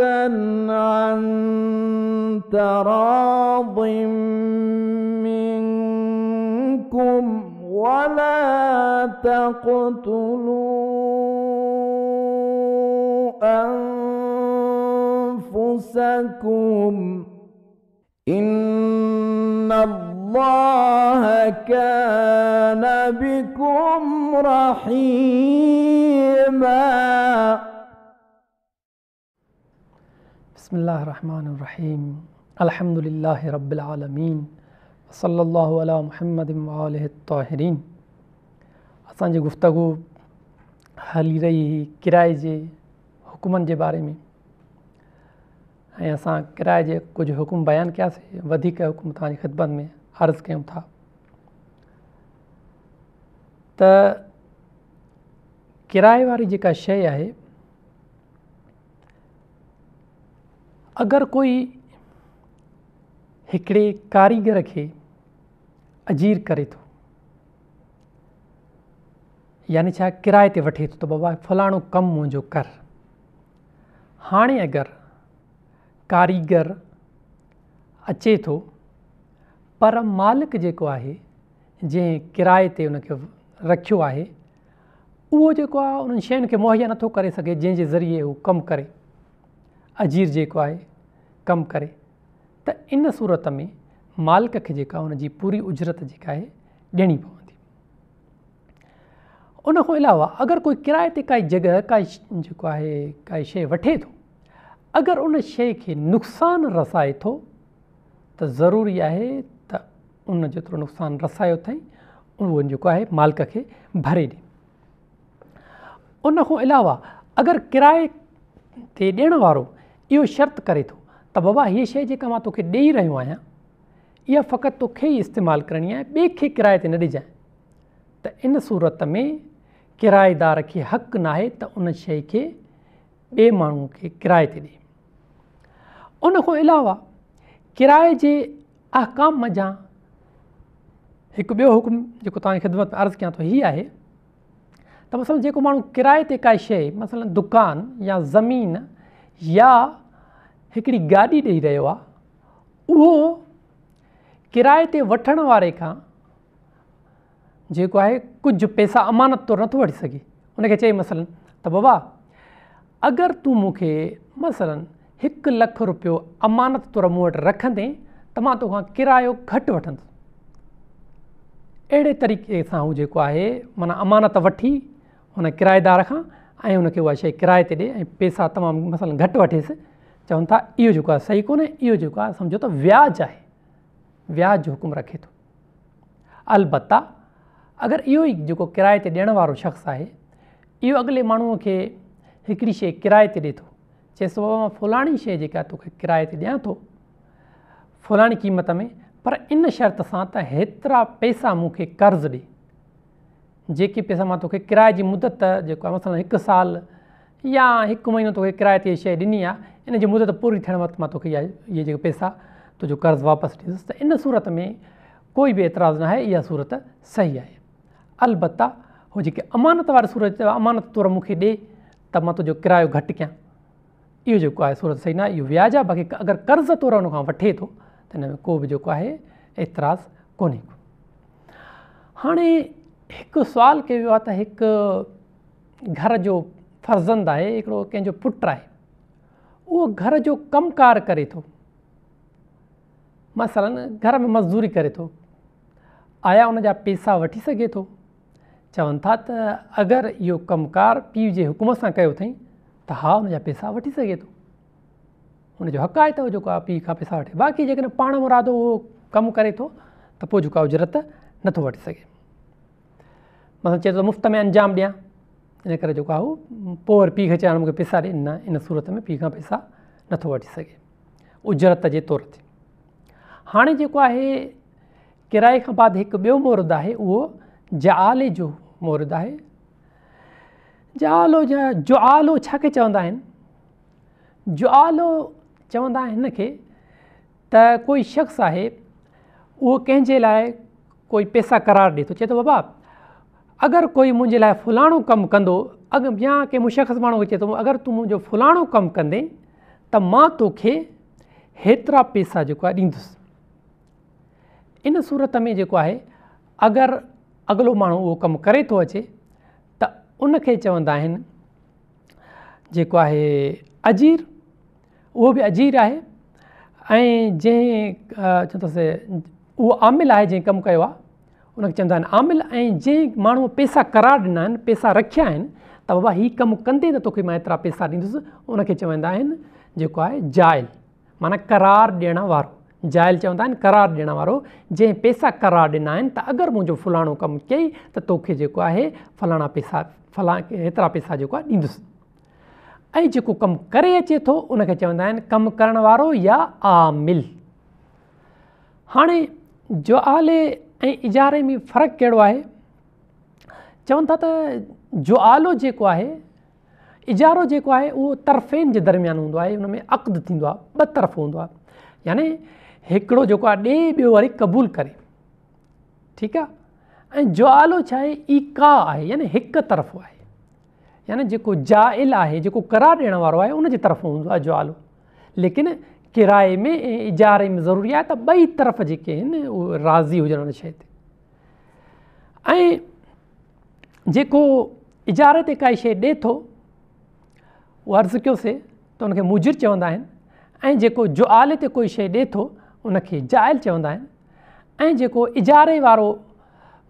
عن تراض منكم ولا تقتلوا أنفسكم إن الله كان بكم رحيماً بسم الله الرحمن الرحيم الحمد لله رب العالمين صلى الله على محمد وآله الطاهرين اسان جي گفتگو هلي رهي کرائے جي حکمن جي باري ۾۽ اسان کرائے جي ڪجهه حڪم بيان ڪيا سي وڌيڪ حڪم تان جي خدمت ۾ عرض ڪيو ٿا ت کرائے واري جيڪا شيء آهي अगरि कोई हिकिड़े कारीगर खे अजीर करे थो यानि छा किराए ते वठे थो त बाबा फलाणो कमु मुंहिंजो कर हाणे अगरि कारीगर अचे थो पर मालिक जेको आहे जंहिं किराए ते हुनखे रखियो आहे उहो जेको आहे उन्हनि शयुनि खे मुहैया नथो करे सघे जंहिंजे ज़रिए उहो कमु करे अजीर जेको आहे कमु करे त इन सूरत में मालिक खे जेका उन जी पूरी उजरत जेका आहे ॾियणी पवंदी उनखां अलावा अगरि कोई किराए ते काई जॻह काई जेको आहे काई शइ वठे थो अगरि उन शइ खे नुक़सानु रसाए थो त ज़रूरी आहे त उन जेतिरो नुक़सानु रसायो अथई उहो जेको आहे मालिक खे भरे ॾिए उनखां अलावा अगरि किराए ते ॾियण वारो इहो शर्त करे थो त बाबा हीअ शइ जेका मां तोखे ॾेई रहियो आहियां इहा फ़क़ति तोखे ई इस्तेमालु करणी आहे ॿिए खे किराए ते न ॾिजांइ त इन सूरत में किराएदार खे हक़ु न आहे त उन शइ खे ॿिए माण्हूअ खे किराए ते ॾिए उन खां अलावा किराए जे अहकाम जा हिकु ॿियो हुकुम जेको तव्हांजी ख़िदमत में अर्ज़ु कयां थो हीअ आहे त मसल जेको माण्हू किराए ते काई शइ मसल दुकान या ज़मीन या हिकिड़ी गाॾी ॾेई रहियो आहे उहो किराए ते वठण वारे खां जेको आहे कुझु पैसा अमानत तौरु नथो वठी सघे उनखे चई मसलनि त बाबा अगरि तूं मूंखे मसलनि हिकु लखु रुपियो अमानत तौरु मूं वटि रखंदे त मां तोखां किरायो घटि वठंदुसि अहिड़े तरीक़े सां हू जेको आहे माना अमानत वठी हुन किराएदार खां ऐं उनखे उहा शइ किराए ते ॾिए ऐं पैसा तमामु मसाल घटि वठेसि चवनि था इहो जेको आहे सही कोन्हे इहो जेको आहे सम्झो त व्याजु आहे व्याज हुकुम रखे थो अलबा अगरि इहो ई जेको किराए ते ॾियण वारो शख़्स आहे इहो अॻिले माण्हूअ खे हिकिड़ी शइ किराए ते ॾिए थो चएसि बाबा मां फुलाणी शइ जेका तोखे किराए ते ॾियां थो फुलाणी क़ीमत में पर इन शर्त सां त हेतिरा मूंखे ॾिए जेके पैसा मां तोखे किराए जी मुदत जेको आहे मस हिकु साल या हिकु महीनो तोखे किराए ते शइ ॾिनी आहे इन जी मुदत पूरी थियण वक़्तु मां तोखे इहा इहे जेके पैसा तुंहिंजो कर्ज़ु वापसि ॾींदुसि त इन सूरत में कोई बि एतिराज़ु नाहे इहा सूरत सही आहे अलबता उहो जेके अमानत वारी सूरत अमानत तौर मूंखे ॾिए त मां तुंहिंजो किरायो घटि कयां इहो जेको आहे सूरत सही न आहे इहो व्याज आहे बाक़ी अगरि कर्ज़ु तौर हुन खां वठे थो त हिन में को बि जेको आहे एतिराज़ु कोन्हे को हाणे हिकु सुवाल कयो वियो आहे त हिकु घर जो फर्ज़ंद आहे हिकिड़ो कंहिंजो पुटु आहे उहो घर जो कमुकारु करे थो मसलनि घर में मज़दूरी करे थो आया उन जा पेसा वठी सघे थो चवनि था त अगरि इहो कमुकारु पीउ जे हुकूमत सां कयो अथई त हा उनजा पेसा वठी सघे थो उनजो हक़ु आहे त उहो जेको आहे पीउ खां पेसा वठे बाक़ी जेकॾहिं पाण मुरादो उहो कमु करे थो त पोइ जेको उजरत नथो वठी सघे मथां चए थो मुफ़्त में अंजाम ॾियां इन करे जेको आहे हू पोइ वरी पीउ खे चवणु मूंखे पैसा ॾे न इन सूरत में पीउ खां पैसा नथो वठी सघे उजरत जे तौर ते हाणे जेको आहे किराए खां बाद हिकु ॿियो महूरतु आहे उहो जाले जो महरूद आहे जालो जा जो आलो छा खे चवंदा आहिनि जो आलो चवंदा आहिनि हिन खे त कोई शख़्स आहे उहो कंहिंजे लाइ कोई पैसा करार ॾिए थो चए थो बाबा अगरि कोई मुंहिंजे लाइ फलाणो कमु कंदो अगरि या कंहिं मुशख़्स माण्हू खे चए थो अगरि तूं मुंहिंजो फुलाणो कमु कंदे त मां तोखे हेतिरा पैसा जेको आहे ॾींदुसि इन सूरत में जेको आहे अगरि अॻिलो माण्हू उहो कमु करे थो अचे त उन चवंदा आहिनि जेको आहे अजीर उहो बि अजीर आहे ऐं जंहिं चवंदुसि उहो आमिल आहे जंहिं कमु कयो आहे उनखे चवंदा आहिनि आमिल ऐं जंहिं माण्हूअ पैसा करार ॾिना आहिनि पैसा रखिया आहिनि त बाबा हीउ कमु कंदे त तोखे मां हेतिरा पैसा ॾींदुसि उनखे चवंदा आहिनि जेको आहे जाइल माना करार ॾियण वारो जाइल चवंदा आहिनि करार ॾियण वारो जंहिं पैसा करार ॾिना आहिनि त अगरि मुंहिंजो फलाणो कमु कई त तोखे जेको आहे फलाणा पैसा फला हेतिरा पैसा जेको आहे ॾींदुसि ऐं जेको कमु करे अचे थो उनखे चवंदा आहिनि कमु करण वारो या आमिल हाणे जो आले ऐं इज़ारे में फ़र्क़ु कहिड़ो आहे चवनि था त ज्वालो जेको आहे इज़ारो जेको आहे उहो तर्फ़ेन जे दर्म्यान हूंदो आहे उन में अक़द थींदो आहे ॿ तर्फ़ो हूंदो आहे यानी हिकिड़ो जेको आहे ॾे ॿियो वरी क़बूलु करे ठीकु आहे ऐं ज्वालो छा आहे ई आहे यानी हिकु तर्फ़ो आहे यानी जेको जाइल आहे जेको करार ॾियणु वारो आहे उनजे तरफ़ो हूंदो आहे लेकिन किराए में ऐं इज़ारे में ज़रूरी आहे त ॿई तरफ़ जेके आहिनि उहे राज़ी हुजनि उन शइ ते ऐं जेको इज़ारे ते काई शइ ॾिए थो उहो अर्ज़ु कयोसीं त उनखे मुजिर चवंदा आहिनि ऐं जेको जुआले ते कोई शइ ॾिए थो उनखे जाइल चवंदा आहिनि ऐं जेको इज़ारे वारो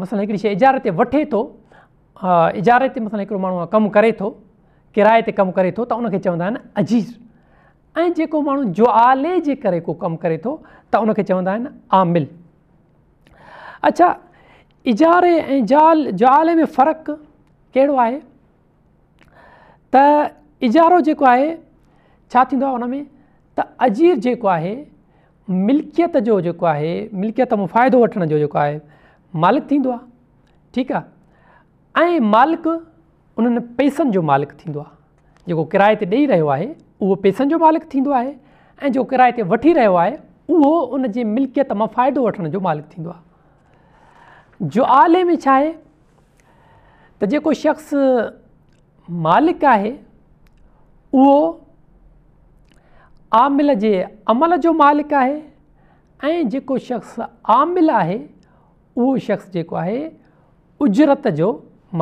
मतिलबु हिकिड़ी शइ इज़ारे ते वठे थो इज़ारे ते मतिलबु हिकिड़ो माण्हू कमु करे थो किराए ते कमु करे थो त चवंदा आहिनि ऐं जेको माण्हू ज्वाले जे करे को कमु करे थो त उनखे चवंदा आहिनि आमिल अच्छा इज़ारे ऐं जुआल ज्वाले में फ़र्क़ु कहिड़ो आहे त इज़ारो जेको आहे छा थींदो आहे उन में त अजीर जेको आहे मिल्कियत जो जेको आहे मिल्कियत मां फ़ाइदो वठण जो जेको आहे मालिक थींदो आहे ठीकु आहे ऐं मालिक उन्हनि पैसनि जो मालिक थींदो आहे जेको किराए ते ॾेई रहियो उहो पैसनि जो मालिक थींदो आहे ऐं जो किराए ते वठी रहियो आहे उहो उन जे मिल्कियत मां फ़ाइदो वठण जो मालिकु थींदो आहे जुआले में छा आहे त जेको शख़्स मालिक आहे उहो आमिल जे अमल जो मालिकु आहे ऐं जेको शख़्स आमिल आहे उहो शख़्स जेको आहे उजरत जो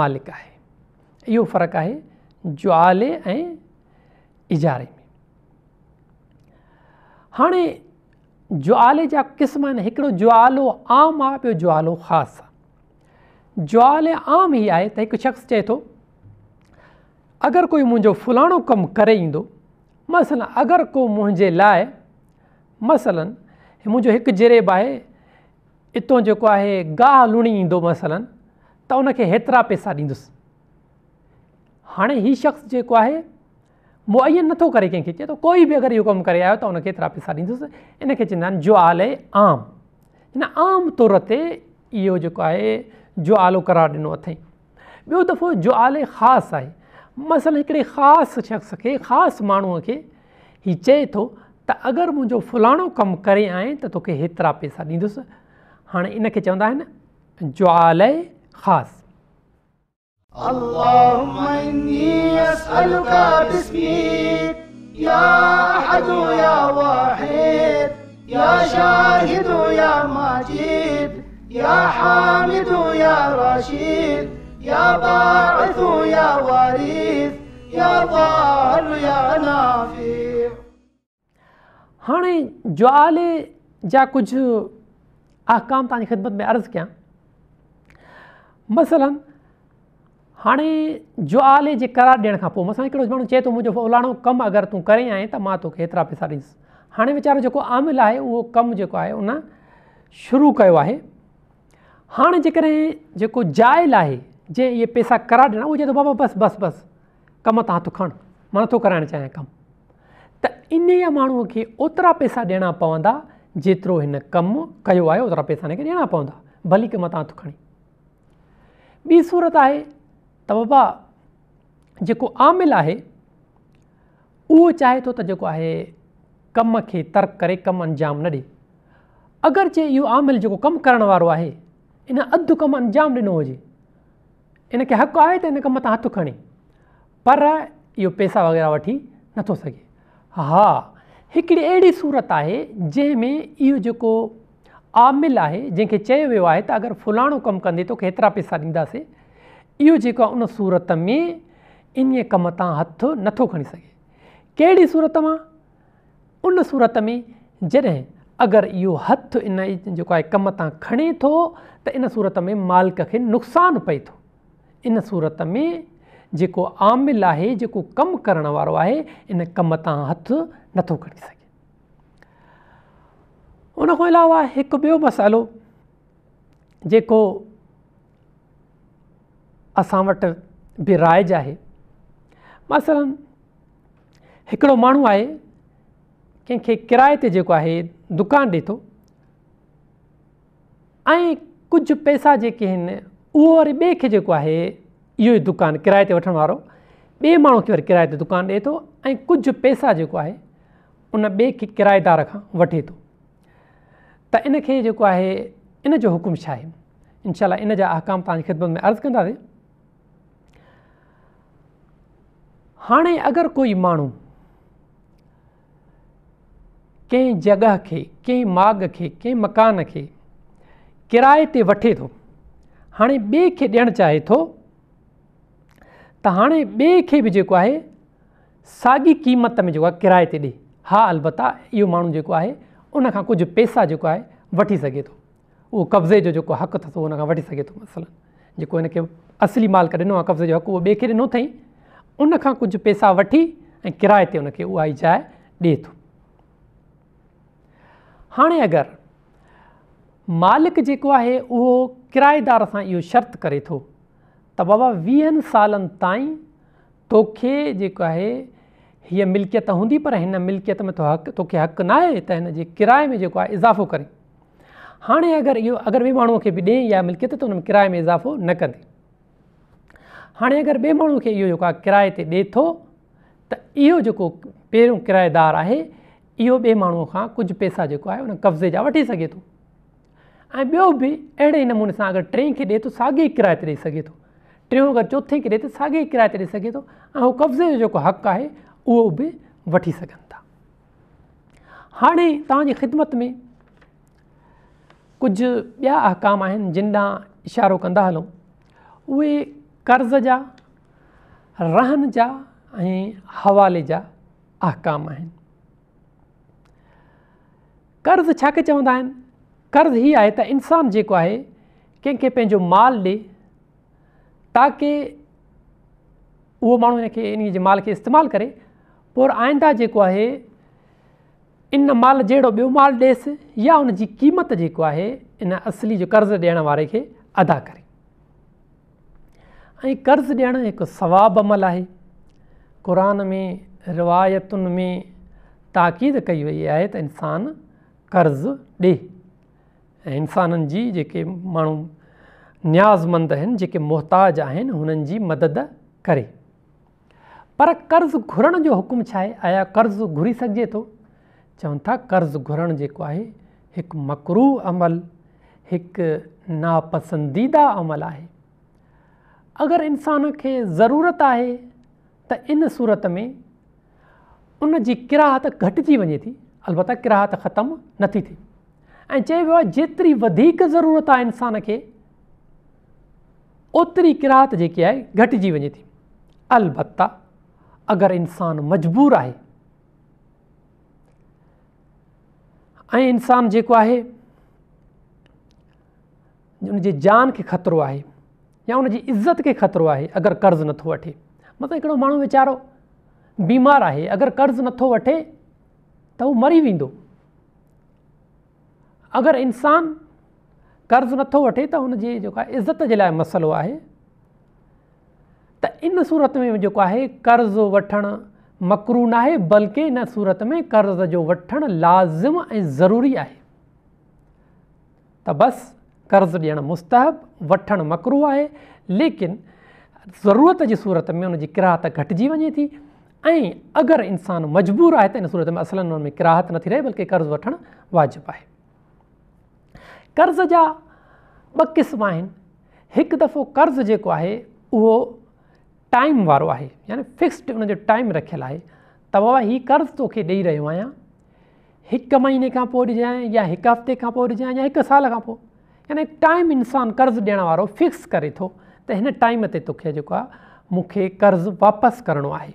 मालिक आहे इहो फ़र्क़ु आहे जुआले ऐं इज़ारे में हाणे ज्वाले जा क़िस्म आहिनि हिकिड़ो ज्वालो आम आहे ॿियो ज्वालो ख़ासि आहे ज्वाले आम ई आहे त हिकु शख़्स चए थो अगरि कोई मुंहिंजो फुलाणो कमु करे ईंदो मसलनि अगरि को मुंहिंजे लाइ मसलनि मुंहिंजो हिकु जरेब आहे हितां जेको आहे गाहु लुणी ईंदो मसलनि त उनखे हेतिरा पैसा ॾींदुसि हाणे हीउ शख़्स जेको आहे मूं ईअं नथो करे कंहिंखे चए थो कोई बि अगरि इहो कमु करे आयो त उनखे हेतिरा पैसा ॾींदुसि इन खे चवंदा आहिनि जुआल आम हिन आम तौर ते इहो जेको आहे जुआलो करार ॾिनो अथई ॿियो दफ़ो जुआल ख़ासि आहे मसल हिकिड़े ख़ासि शख़्स खे ख़ासि माण्हूअ खे हीउ चए थो त अगरि मुंहिंजो फुलाणो कमु करे आहे त तोखे हेतिरा पैसा ॾींदुसि हाणे इनखे चवंदा आहिनि जुआल ख़ासि اللهم إني أسألك باسمك يا أحد يا واحد يا شاهد يا مجيد يا حامد يا رشيد يا باعث يا وارث يا ضار يا نافع हाणे जुआले जा कुझु अहकाम तव्हांजी ख़िदमत में अर्ज़ु कयां मसलनि हाणे जुआले जे करार दियण खां पोइ मूंसां हिकिड़ो माण्हू चए थो मुंहिंजो फलाणो कमु अगरि तूं करे आहीं त मां तोखे हेतिरा पैसा ॾींदुसि हाँ वेचारो जो आमिल है वो कम जो है उन शुरू किया आहे हाणे जेकॾहिं जेको जाइल जे ये पैसा करार दिना वो चए थो बाबा बस बस बस कम तां थो खण मां तो कराइणु चाहें कम तो इन ई के ओतरा पैसा ॾियणा पवंदा जो इन कम किया आहे ओतिरा पैसा हिनखे ॾियणा पवंदा भली कम तां थो खणे ॿी सूरत है तवा जो आमिल है वो चाहे तो जो है कम के तर्क कर कम अंजाम न दे अगर जे यो आमिल जो कम करो है इन अद कम अंजाम दिनों हो इनके हक आहे तो इन कम त हथ खणे पर यो पैसा वग़ैरह वठी नो सके हाँ एक अड़ी सूरत है जैमें यो जो आमिल है जैसे वो है अगर फुलानो कम फुलाणो कमु कंदे तोखे हेतिरा पैसा दींदे यो जो उन सूरत में इन कम हथ नो खी सके कड़ी सूरत में उन सूरत में जै अगर यो हथ इन जो कम तां खणे इन सूरत में मालिक के नुकसान पे तो इन सूरत में जो आमिल है जो कम करो है इन कम हथ नो खी सके सघे उन अलावा एक बो मसालो जो असां वटि बि राइज़ु आहे मसलनि हिकिड़ो माण्हू आहे कंहिंखे किराए ते जेको आहे दुकानु ॾिए थो ऐं कुझु पैसा जेके आहिनि उहो वरी ॿिए खे जेको आहे इहो ई दुकानु किराए ते वठणु वारो ॿिए माण्हू खे वरी किराए ते दुकानु ॾिए थो ऐं कुझु पैसा जेको आहे उन ॿिए खे किराएदार खां वठे थो त इनखे जेको आहे इन जो हुकुम छा आहे इनशा इन जा अहकाम तव्हांजी ख़िदमत में अर्ज़ु कंदासीं हाणे अगरि कोई माण्हू कंहिं जॻह खे कंहिं माग खे कंहिं मकान खे किराए ते वठे थो हाणे ॿिए खे ॾियणु चाहे थो त हाणे ॿिए खे बि जेको आहे साॻी क़ीमत में जेको आहे किराए ते ॾिए हा अलबता इहो माण्हू जेको आहे उन खां कुझु पैसा जेको आहे वठी सघे थो उहो कब्ज़े जो जेको हक़ु अथसि उहो उन खां वठी सघे थो मसल जेको हिनखे असली माल करे ॾिनो आहे कब्ज़े जो हक़ु उहो ॿिए खे ॾिनो अथई उन खां कुझु पैसा वठी ऐं किराए ते उनखे उहा ई जाइ ॾिए थो हाणे अगरि मालिक जेको आहे उहो किराएदार सां इहो शर्त करे थो त बाबा वीहनि सालनि ताईं तोखे जेको आहे हीअ मिल्कियत हूंदी पर हिन मिल्कियत में तो हक़ तोखे हक़ न आहे त हिन जे किराए में जेको आहे इज़ाफ़ो करे हाणे अगरि इहो अगरि ॿिए माण्हूअ खे बि ॾे या मिल्कियत त हुन में किराए में इज़ाफ़ो न कंदी हाणे अगरि ॿिए माण्हू खे इहो जेको आहे किराए ते ॾिए थो त इहो जेको पहिरियों किराएदारु आहे इहो ॿिए माण्हूअ खां कुझु पैसा जेको आहे उन कब्ज़े जा वठी सघे थो ऐं ॿियो बि अहिड़े नमूने सां अगरि टे खे ॾिए थो साॻे ई किराए ते ॾेई सघे थो टियों अगरि चोथे खे ॾिए त साॻे ई किराए ते ॾेई सघे थो ऐं उहो कब्ज़े जो जेको हक़ु आहे उहो बि वठी सघनि था हाणे तव्हांजी ख़िदमत में कुझु ॿिया जिन इशारो कंदा हलूं कर्ज़ जा रहन जा ऐं हवाले जा अहकाम आहिनि कर्ज़ छा के चवंदा आहिनि कर्ज़ु हीअ आहे त इंसानु जेको आहे कंहिंखे पंहिंजो माल ॾिए ताकि उहो माण्हू हिन खे इन जे माल खे इस्तेमालु करे पोइ आईंदा जेको आहे इन माल जहिड़ो ॿियो माल ॾिएसि या उन जी क़ीमत जेको आहे इन असली जो कर्ज़ ॾियण वारे खे अदा करे ऐं कर्ज़ु ॾियणु हिकु सवाबु अमल आहे क़ुर में रिवायतुनि में ताक़ीद कई वई आहे त इंसानु कर्ज़ु ॾिए ऐं इंसाननि जी जेके माण्हू न्याज़मंद आहिनि जेके मोहताज आहिनि हुननि जी मदद करे पर कर्ज़ु घुरण जो हुकुम छा आहे आया कर्ज़ु घुरी सघिजे थो चवनि था कर्ज़ु घुरणु जेको आहे हिकु मक़रू अमल हिकु नापसंदीदा अमल आहे अगरि इंसान खे ज़रूरत आहे त इन सूरत में उन जी किराहत घटिजी वञे थी अलता किराहत ख़तमु नथी थिए ऐं चइबो आहे जेतिरी वधीक ज़रूरत आहे इंसान खे ओतिरी किराहत जेकी आहे घटिजी वञे थी अलता अगरि इंसानु मजबूर आहे ऐं इंसानु जेको आहे उनजे जान खे ख़तिरो आहे या उनकी इज्जत के ख़तरो आहे अगरि कर्ज़ु नथो वे मतलब एक माण्हू वेचारो बीमार अगर कर्ज न तो वे तो वो मरी वो अगर इंसान कर्ज न तो वे हुनजी जेको आहे इज़त जे लाइ मसइलो त इन सूरत में जो है कर्ज वन मकरू ना है बल्कि इन सूरत में कर्ज़ जो वन लाज़िम ए ज़रूरी है तो बस कर्ज़ु ॾियणु मुस्तैबु वठणु मकरू आहे लेकिन ज़रूरत जी सूरत में उनजी किराहत घटिजी वञे थी ऐं अगरि इंसानु मजबूरु आहे त इन सूरत में असल में किराह नथी रहे बल्कि कर्ज़ु वठणु वाजिबु आहे कर्ज़ जा ॿ क़िस्म आहिनि हिकु दफ़ो कर्ज़ु जेको आहे उहो टाइम वारो आहे यानी फिक्स उनजो टाइम रखियलु आहे तव्हां हीउ कर्ज़ु तोखे ॾेई रहियो आहियां हिकु महीने खां पोइ विझांइ या हिकु हफ़्ते खां पोइ विझांइ या हिकु साल खां पोइ यानी टाइम इंसान कर्ज़ु ॾियण वारो फिक्स करे थो त हिन टाइम ते तोखे जेको आहे मूंखे कर्ज़ु वापसि करिणो आहे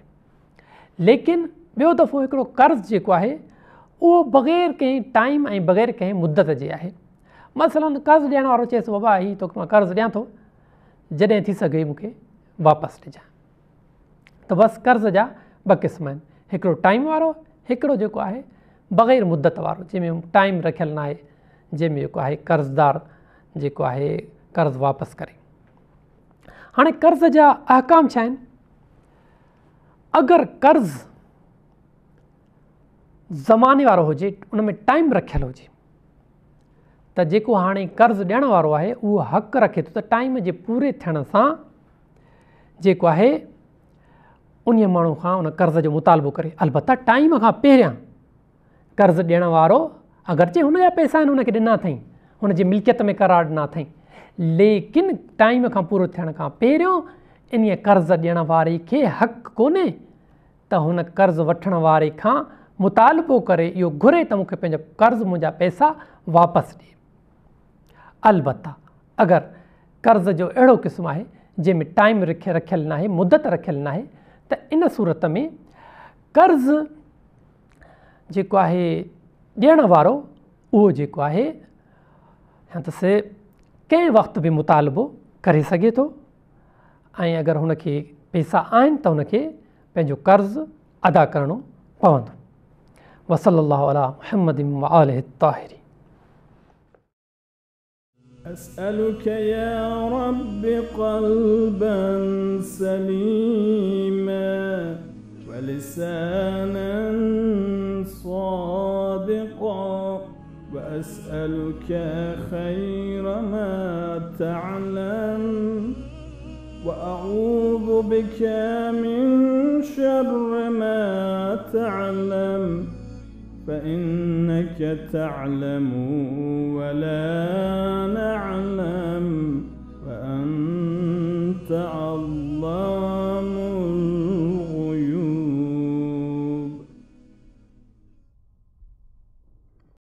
लेकिन ॿियो दफ़ो हिकिड़ो कर्ज़ु जेको आहे उहो बग़ैर कंहिं टाइम ऐं बग़ैर कंहिं मुदत जे आहे मसलनि कर्ज़ु ॾियण वारो चएसि बाबा हीउ तोखे मां कर्ज़ु ॾियां थो जॾहिं थी सघे मूंखे वापसि ॾिजां त बसि कर्ज़ जा ॿ क़िस्म आहिनि हिकिड़ो टाइम वारो हिकिड़ो जेको आहे बग़ैर मुदत वारो जंहिंमें टाइम रखियलु न आहे जंहिंमें जेको आहे कर्ज़दारु जेको आहे कर्ज़ु वापसि करे हाणे कर्ज़ जा अहकाम छा आहिनि अगरि कर्ज़ु ज़माने वारो हुजे उन में टाइम रखियलु हुजे त जेको हाणे कर्ज़ु ॾियण वारो आहे उहो हक़ु रखे थो त टाइम जे पूरे थियण सां जेको आहे उन माण्हू खां उन कर्ज़ जो मुतालबो करे अलबत टाइम खां पहिरियां कर्ज़ु ॾियण वारो अगरि जे हुनजा पैसा आहिनि हुनखे ॾिना अथई उनकी मिल्कियत में करार ना अथई लेकिन टाइम का पूरा थियण का पहिरियों इन कर्ज ॾियण वारे खे हक़ु कोन्हे त वारे मुतालबो करे यो घुरे तो मुझे कर्ज़ कर्ज़ु पैसा वापस दिए अलबत् अगर कर्ज़ जो अड़ो क़िस्म है जैमें टाइम रखे रखल ना मुदत रखल ना तो इन सूरत में कर्ज जो है ॾियण वारो उहो जेको हंत से कंहिं वक़्त बि मुतालबो करे सघे थो ऐं अगरि हुनखे पैसा आहिनि त हुनखे पंहिंजो कर्ज़ु अदा करिणो पवंदो وصلى الله على محمد وآله الطاهرين أسألك يا رب قلبا سليما ولسانا صادقا وأسألك خير ما تعلم وأعوذ بك من شر ما تعلم فإنك تعلم ولا نعلم